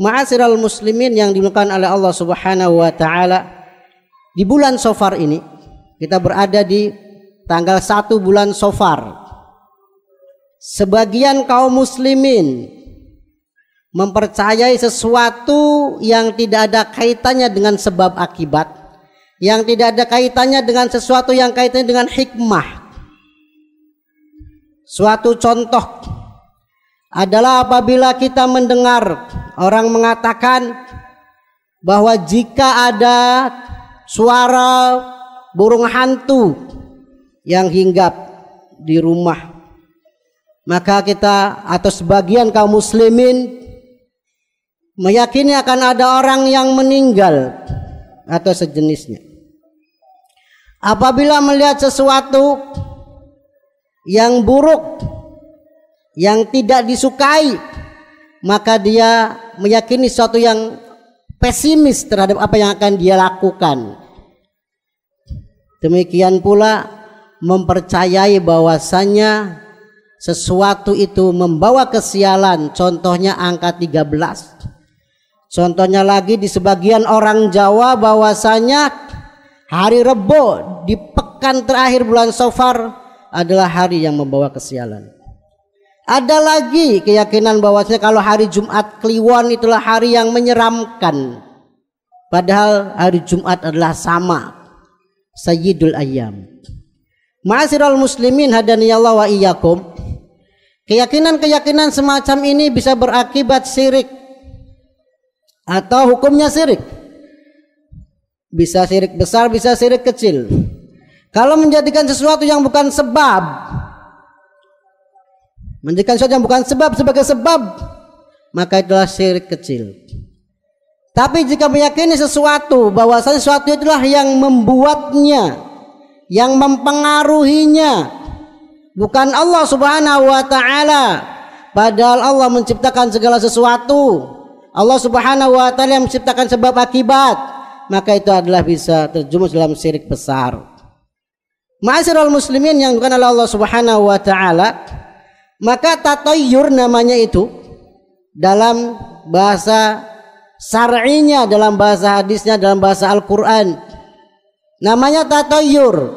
Maasiral muslimin yang dimulakan oleh Allah Subhanahu wa taala. Di bulan Sofar ini kita berada di tanggal 1 bulan Sofar. Sebagian kaum muslimin mempercayai sesuatu yang tidak ada kaitannya dengan sebab akibat, yang tidak ada kaitannya dengan sesuatu yang kaitannya dengan hikmah. Suatu contoh adalah apabila kita mendengar orang mengatakan bahwa jika ada suara burung hantu yang hinggap di rumah maka kita atau sebagian kaum muslimin meyakini akan ada orang yang meninggal atau sejenisnya apabila melihat sesuatu yang buruk yang tidak disukai maka dia meyakini sesuatu yang pesimis terhadap apa yang akan dia lakukan demikian pula mempercayai bahwasannya sesuatu itu membawa kesialan contohnya angka 13 contohnya lagi di sebagian orang Jawa bahwasanya hari Rebo di pekan terakhir bulan Sofar adalah hari yang membawa kesialan ada lagi keyakinan bahwasanya kalau hari Jumat Kliwon itulah hari yang menyeramkan. Padahal hari Jumat adalah sama. Sayyidul Ayyam. Maasirul muslimin hadani Allah wa iyyakum. Keyakinan-keyakinan semacam ini bisa berakibat syirik atau hukumnya syirik. Bisa syirik besar, bisa syirik kecil. Kalau menjadikan sesuatu yang bukan sebab menjadikan sesuatu yang bukan sebab sebagai sebab maka itulah syirik kecil tapi jika meyakini sesuatu bahwasanya sesuatu itulah yang membuatnya yang mempengaruhinya bukan Allah Subhanahu wa taala padahal Allah menciptakan segala sesuatu Allah Subhanahu wa taala yang menciptakan sebab akibat maka itu adalah bisa terjumus dalam syirik besar Ma'asyiral muslimin yang bukan Allah Subhanahu wa taala maka tatoyur namanya itu dalam bahasa syar'inya, dalam bahasa hadisnya, dalam bahasa Al-Qur'an. Namanya tatoyur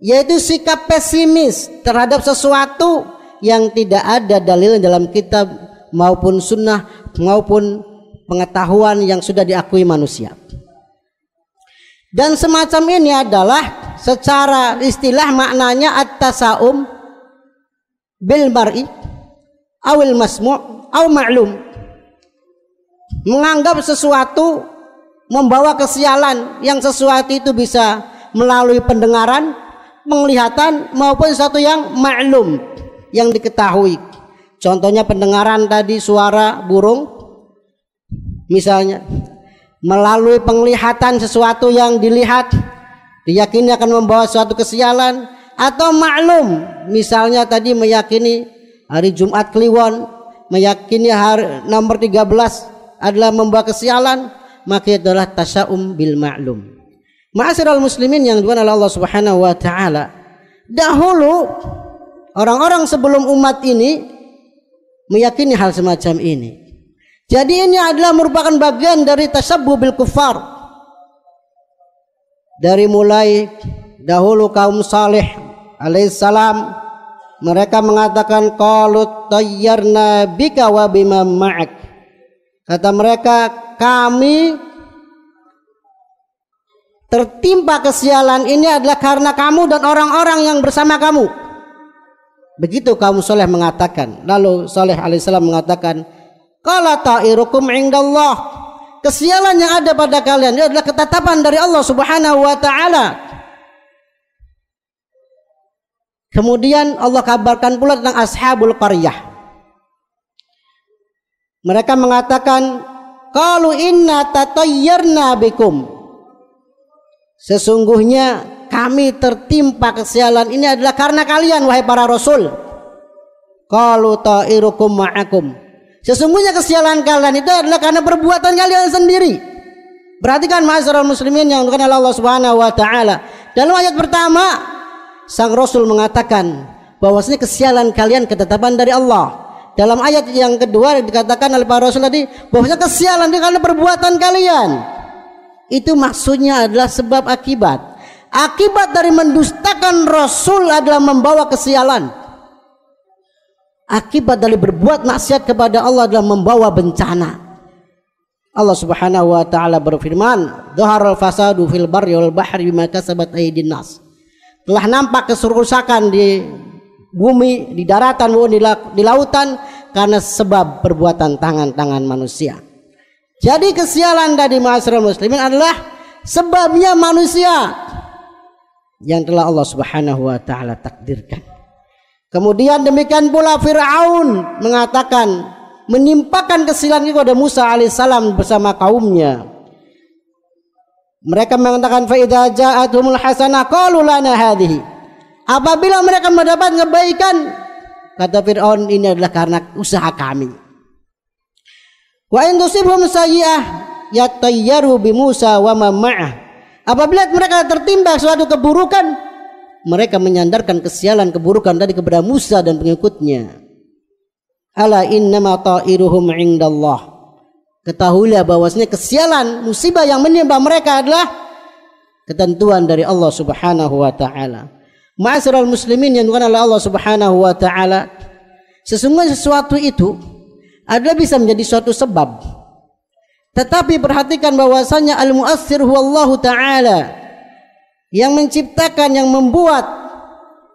yaitu sikap pesimis terhadap sesuatu yang tidak ada dalil dalam kitab maupun sunnah maupun pengetahuan yang sudah diakui manusia. Dan semacam ini adalah secara istilah maknanya atas saum bil mar'i awil masmu' aw ma'lum menganggap sesuatu membawa kesialan yang sesuatu itu bisa melalui pendengaran, penglihatan maupun sesuatu yang maklum yang diketahui. Contohnya pendengaran tadi suara burung misalnya melalui penglihatan sesuatu yang dilihat diyakini akan membawa suatu kesialan atau maklum misalnya tadi meyakini hari Jumat Kliwon meyakini hari nomor 13 adalah membawa kesialan maka itu adalah tasya'um bil maklum ma'asyiral muslimin yang dua Allah Subhanahu wa taala dahulu orang-orang sebelum umat ini meyakini hal semacam ini jadi ini adalah merupakan bagian dari tasabu bil kufar dari mulai dahulu kaum saleh alaihissalam mereka mengatakan qalu tayyarna bika wa bima ma'ak kata mereka kami tertimpa kesialan ini adalah karena kamu dan orang-orang yang bersama kamu begitu kamu soleh mengatakan lalu soleh alaihissalam mengatakan qala ta'irukum indallah kesialan yang ada pada kalian adalah ketetapan dari Allah subhanahu wa ta'ala Kemudian Allah kabarkan pula tentang ashabul qaryah. Mereka mengatakan, "Qalu inna tatayyarna bikum." Sesungguhnya kami tertimpa kesialan ini adalah karena kalian wahai para rasul. Qalu ta'irukum ma'akum. Sesungguhnya kesialan kalian itu adalah karena perbuatan kalian sendiri. Perhatikan masyarakat muslimin yang bukan Allah Subhanahu wa taala. Dalam ayat pertama sang Rasul mengatakan bahwasanya kesialan kalian ketetapan dari Allah. Dalam ayat yang kedua dikatakan oleh para Rasul tadi bahwasanya kesialan itu karena perbuatan kalian. Itu maksudnya adalah sebab akibat. Akibat dari mendustakan Rasul adalah membawa kesialan. Akibat dari berbuat maksiat kepada Allah adalah membawa bencana. Allah Subhanahu wa taala berfirman, "Dhaharul fasadu fil barri wal bahri bima kasabat aydin nas." telah nampak kesurusakan di bumi, di daratan di lautan karena sebab perbuatan tangan-tangan manusia. Jadi kesialan dari masyarakat muslimin adalah sebabnya manusia yang telah Allah Subhanahu wa taala takdirkan. Kemudian demikian pula Firaun mengatakan menimpakan kesialan kepada Musa alaihissalam bersama kaumnya. Mereka mengatakan faida ja'atumul hasanah qalu lana hadhihi. Apabila mereka mendapat kebaikan, kata Firaun ini adalah karena usaha kami. Wa in tusibhum sayyi'ah yatayyaru bi Musa wa man ma'ah. Apabila mereka tertimpa suatu keburukan, mereka menyandarkan kesialan keburukan tadi kepada Musa dan pengikutnya. Ala innama ta'iruhum indallah. Ketahuilah bahwasanya kesialan musibah yang menimpa mereka adalah ketentuan dari Allah Subhanahu wa taala. Ma'asyiral muslimin yang bukan Allah Subhanahu wa taala, sesungguhnya sesuatu itu adalah bisa menjadi suatu sebab. Tetapi perhatikan bahwasanya al-muassir huwallahu taala yang menciptakan yang membuat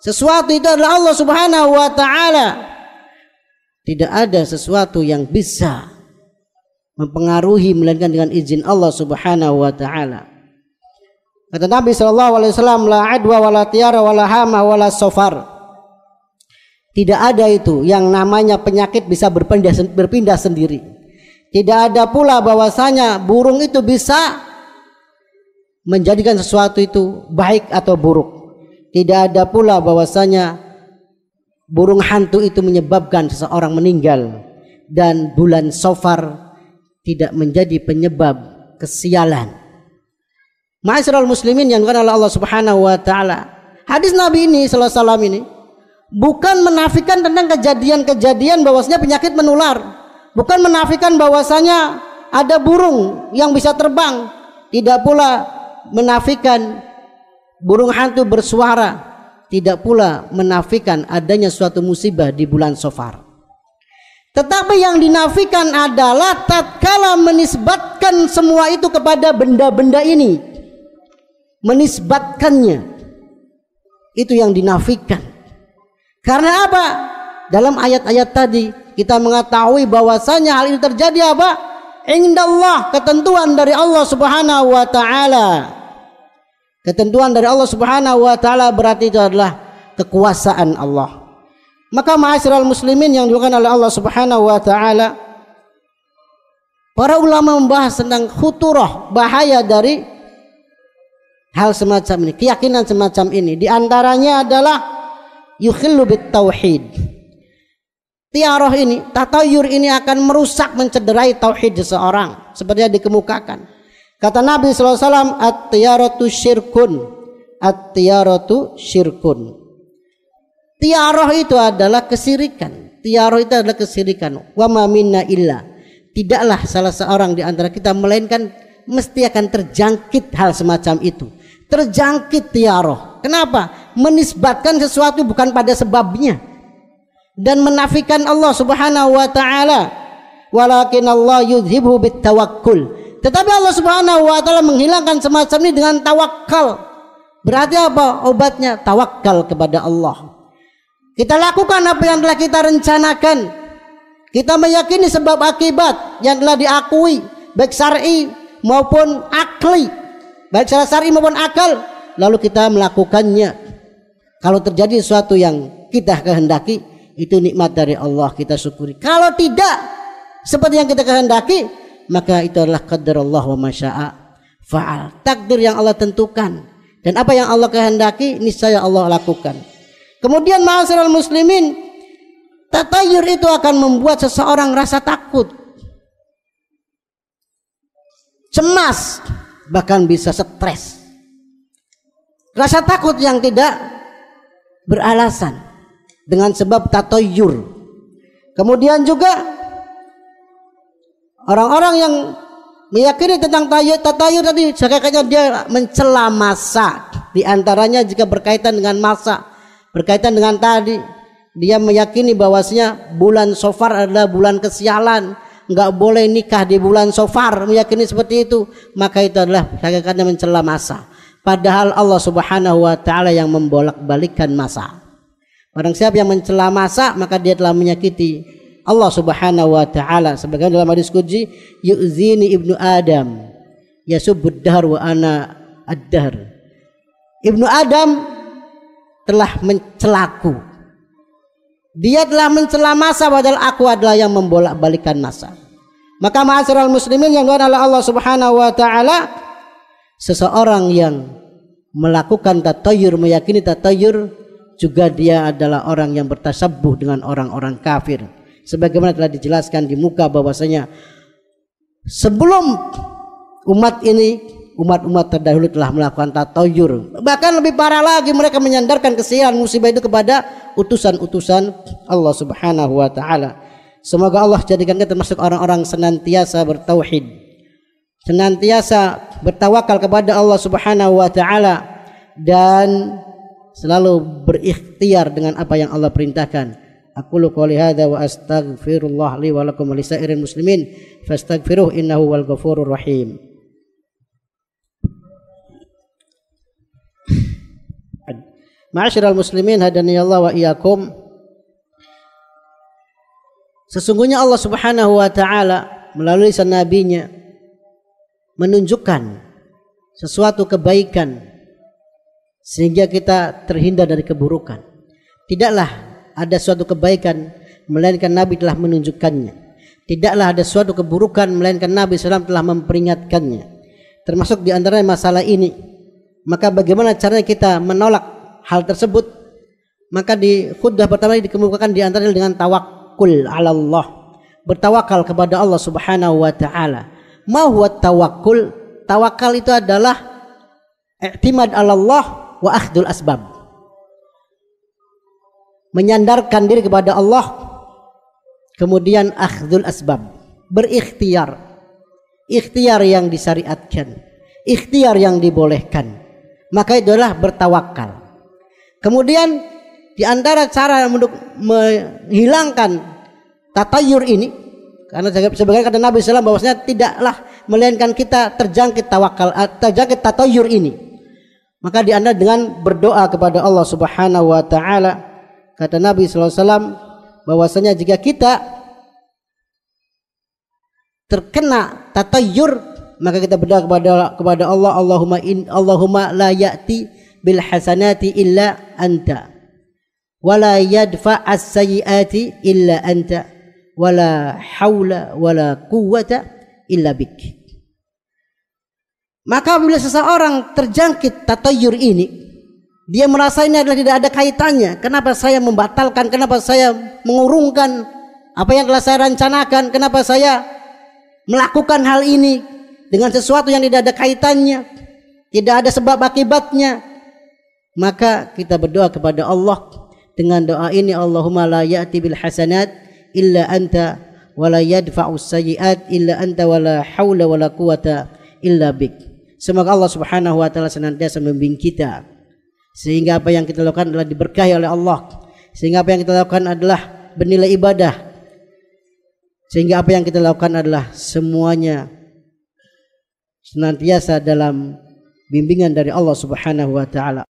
sesuatu itu adalah Allah Subhanahu wa taala. Tidak ada sesuatu yang bisa mempengaruhi melainkan dengan izin Allah Subhanahu wa taala. Kata Nabi sallallahu alaihi wasallam la adwa wala tiara wala hama wala sofar. Tidak ada itu yang namanya penyakit bisa berpindah, berpindah sendiri. Tidak ada pula bahwasanya burung itu bisa menjadikan sesuatu itu baik atau buruk. Tidak ada pula bahwasanya burung hantu itu menyebabkan seseorang meninggal dan bulan sofar tidak menjadi penyebab kesialan. Ma'asyiral muslimin yang dikenal Allah Subhanahu wa taala. Hadis Nabi ini sallallahu alaihi ini bukan menafikan tentang kejadian-kejadian bahwasanya penyakit menular, bukan menafikan bahwasanya ada burung yang bisa terbang, tidak pula menafikan burung hantu bersuara, tidak pula menafikan adanya suatu musibah di bulan Sofar. Tetapi yang dinafikan adalah tatkala menisbatkan semua itu kepada benda-benda ini. Menisbatkannya. Itu yang dinafikan. Karena apa? Dalam ayat-ayat tadi kita mengetahui bahwasanya hal ini terjadi apa? Indallah ketentuan dari Allah Subhanahu wa taala. Ketentuan dari Allah Subhanahu wa taala berarti itu adalah kekuasaan Allah. Maka ma'asyiral muslimin yang dilakukan oleh Allah Subhanahu wa taala para ulama membahas tentang khuturah bahaya dari hal semacam ini, keyakinan semacam ini. Di antaranya adalah yukhillu bit tauhid. Tiaroh ini, tatayur ini akan merusak mencederai tauhid seseorang seperti yang dikemukakan. Kata Nabi SAW, at-tiyaratu syirkun. At-tiyaratu syirkun. Tiaroh itu adalah kesirikan. Tiaroh itu adalah kesirikan. Wa ma illa. Tidaklah salah seorang di antara kita melainkan mesti akan terjangkit hal semacam itu. Terjangkit tiaroh. Kenapa? Menisbatkan sesuatu bukan pada sebabnya dan menafikan Allah Subhanahu wa taala. Walakin Allah yudhibhu bitawakkul. Tetapi Allah Subhanahu wa taala menghilangkan semacam ini dengan tawakal. Berarti apa? Obatnya tawakal kepada Allah kita lakukan apa yang telah kita rencanakan. Kita meyakini sebab akibat yang telah diakui baik syar'i maupun akli, baik secara syar'i maupun akal. Lalu kita melakukannya. Kalau terjadi sesuatu yang kita kehendaki, itu nikmat dari Allah kita syukuri. Kalau tidak seperti yang kita kehendaki, maka itu adalah qadar Allah wa masya'a fa'al. Takdir yang Allah tentukan dan apa yang Allah kehendaki ini saya Allah lakukan. Kemudian masyarakat muslimin, tatayur itu akan membuat seseorang rasa takut. Cemas, bahkan bisa stres. Rasa takut yang tidak beralasan dengan sebab tatoyur. Kemudian juga orang-orang yang meyakini tentang tayur, tatayur tadi, kayaknya dia mencela masa. Di antaranya jika berkaitan dengan masa, Berkaitan dengan tadi, dia meyakini bahwasanya bulan Sofar adalah bulan kesialan, nggak boleh nikah di bulan Sofar, meyakini seperti itu, maka itu adalah hakikatnya mencela masa. Padahal Allah Subhanahu wa taala yang membolak-balikan masa. orang siapa yang mencela masa, maka dia telah menyakiti Allah Subhanahu wa taala. Sebagaimana dalam hadis kunci "Yu'zini ibnu Adam, yasubbud dahr wa ana ad Ibnu Adam telah mencelaku. Dia telah mencela masa padahal aku adalah yang membolak-balikan masa. Maka ma'asyiral muslimin yang adalah Allah Subhanahu wa taala seseorang yang melakukan tatayur meyakini tatayur juga dia adalah orang yang bertasabuh dengan orang-orang kafir sebagaimana telah dijelaskan di muka bahwasanya sebelum umat ini umat-umat terdahulu telah melakukan tatoyur bahkan lebih parah lagi mereka menyandarkan kesialan musibah itu kepada utusan-utusan Allah Subhanahu wa taala semoga Allah jadikan kita termasuk orang-orang senantiasa bertauhid senantiasa bertawakal kepada Allah Subhanahu wa taala dan selalu berikhtiar dengan apa yang Allah perintahkan Aku قولي هذا wa الله li walakum muslimin, المسلمين فاستغفروه إنه هو الغفور Ma'asyiral muslimin hadani Allah wa iyakum. Sesungguhnya Allah Subhanahu wa taala melalui sanabinya nabinya menunjukkan sesuatu kebaikan sehingga kita terhindar dari keburukan. Tidaklah ada suatu kebaikan melainkan Nabi telah menunjukkannya. Tidaklah ada suatu keburukan melainkan Nabi SAW telah memperingatkannya. Termasuk di antara masalah ini. Maka bagaimana caranya kita menolak hal tersebut maka di khutbah pertama dikemukakan di antaranya dengan tawakul ala Allah bertawakal kepada Allah Subhanahu wa taala ma tawakul tawakal itu adalah iktimad ala Allah wa akhdul asbab menyandarkan diri kepada Allah kemudian akhdul asbab berikhtiar ikhtiar yang disyariatkan ikhtiar yang dibolehkan maka itu bertawakal Kemudian di antara cara untuk menghilangkan tatayur ini karena sebagai kata Nabi SAW bahwasanya tidaklah melainkan kita terjangkit tawakal eh, terjangkit tatayur ini. Maka di antara dengan berdoa kepada Allah Subhanahu wa taala kata Nabi SAW bahwasanya jika kita terkena tatayur maka kita berdoa kepada kepada Allah Allahumma in Allahumma la ya'ti bil hasanati illa anta wala yadfa as-sayyiati illa anta wala haula wala quwwata illa bik maka bila seseorang terjangkit tatayur ini dia merasa ini adalah tidak ada kaitannya kenapa saya membatalkan kenapa saya mengurungkan apa yang telah saya rencanakan kenapa saya melakukan hal ini dengan sesuatu yang tidak ada kaitannya tidak ada sebab akibatnya maka kita berdoa kepada Allah dengan doa ini Allahumma la ya'ti bil hasanat illa anta wa la yadfa'u illa anta wa la haula wa la quwata illa bik. Semoga Allah Subhanahu wa taala senantiasa membimbing kita sehingga apa yang kita lakukan adalah diberkahi oleh Allah. Sehingga apa yang kita lakukan adalah bernilai ibadah. Sehingga apa yang kita lakukan adalah semuanya senantiasa dalam bimbingan dari Allah Subhanahu wa taala.